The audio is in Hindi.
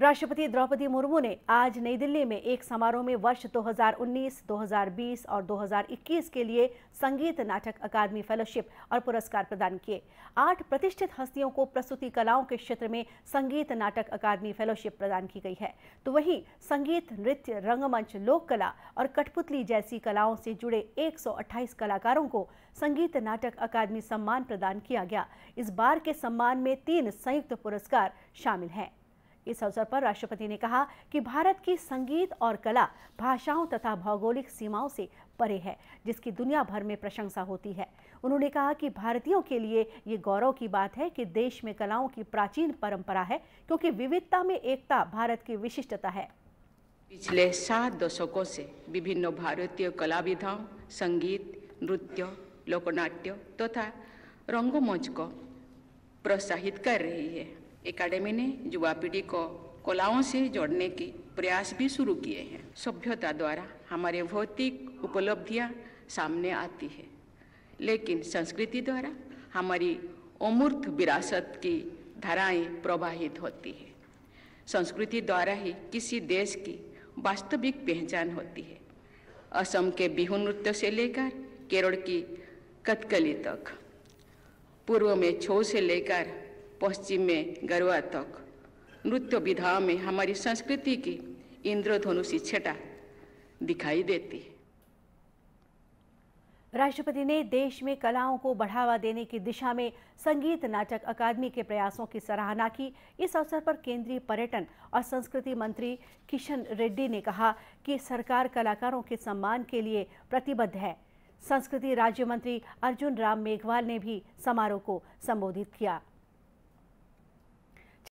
राष्ट्रपति द्रौपदी मुर्मू ने आज नई दिल्ली में एक समारोह में वर्ष 2019, 2020 और 2021 के लिए संगीत नाटक अकादमी फेलोशिप और पुरस्कार प्रदान किए आठ प्रतिष्ठित हस्तियों को प्रस्तुति कलाओं के क्षेत्र में संगीत नाटक अकादमी फेलोशिप प्रदान की गई है तो वहीं संगीत नृत्य रंगमंच लोक कला और कठपुतली जैसी कलाओं से जुड़े एक कलाकारों को संगीत नाटक अकादमी सम्मान प्रदान किया गया इस बार के सम्मान में तीन संयुक्त पुरस्कार शामिल हैं इस अवसर पर राष्ट्रपति ने कहा कि भारत की संगीत और कला भाषाओं तथा भौगोलिक सीमाओं से परे है जिसकी दुनिया भर में प्रशंसा होती है उन्होंने कहा कि भारतीयों के लिए ये गौरव की बात है कि देश में कलाओं की प्राचीन परंपरा है क्योंकि विविधता में एकता भारत की विशिष्टता है पिछले सात दशकों से विभिन्न भारतीय कलाविधाओं संगीत नृत्य लोकनाट्य तथा तो रंगमंच को प्रोत्साहित कर रही है एकेडमी ने युवा पीढ़ी को कलाओं से जोड़ने के प्रयास भी शुरू किए हैं सभ्यता द्वारा हमारे भौतिक उपलब्धियाँ सामने आती है लेकिन संस्कृति द्वारा हमारी अमूर्त विरासत की धाराएं प्रवाहित होती है संस्कृति द्वारा ही किसी देश की वास्तविक पहचान होती है असम के बिहू नृत्य से लेकर केरल की कथकली तक पूर्व में छो से लेकर पश्चिम में गरवा तक नृत्य विधा में हमारी संस्कृति की इंद्रधनुषी छटा दिखाई देती है राष्ट्रपति ने देश में कलाओं को बढ़ावा देने की दिशा में संगीत नाटक अकादमी के प्रयासों की सराहना की इस अवसर पर केंद्रीय पर्यटन और संस्कृति मंत्री किशन रेड्डी ने कहा कि सरकार कलाकारों के सम्मान के लिए प्रतिबद्ध है संस्कृति राज्य मंत्री अर्जुन राम मेघवाल ने भी समारोह को संबोधित किया